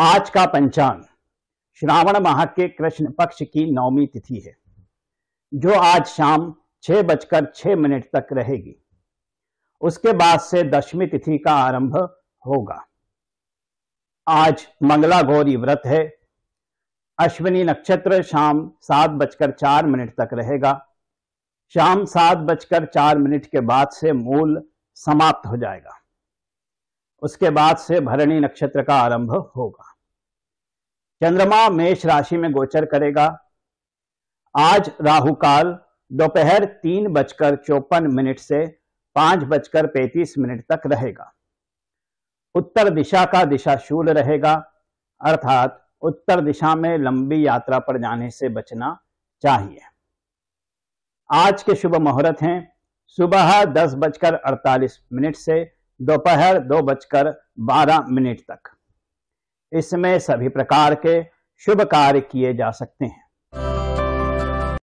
आज का पंचांग श्रावण माह के कृष्ण पक्ष की नौमी तिथि है जो आज शाम छह बजकर छह मिनट तक रहेगी उसके बाद से दशमी तिथि का आरंभ होगा आज मंगला गौरी व्रत है अश्विनी नक्षत्र शाम सात बजकर चार मिनट तक रहेगा शाम सात बजकर चार मिनट के बाद से मूल समाप्त हो जाएगा उसके बाद से भरणी नक्षत्र का आरंभ होगा चंद्रमा मेष राशि में गोचर करेगा आज राहु काल दोपहर तीन बजकर चौपन मिनट से पांच बजकर पैंतीस मिनट तक रहेगा उत्तर दिशा का दिशाशूल रहेगा अर्थात उत्तर दिशा में लंबी यात्रा पर जाने से बचना चाहिए आज के शुभ मुहूर्त हैं सुबह दस बजकर अड़तालीस मिनट से दोपहर दो बजकर बारह मिनट तक इसमें सभी प्रकार के शुभ कार्य किए जा सकते हैं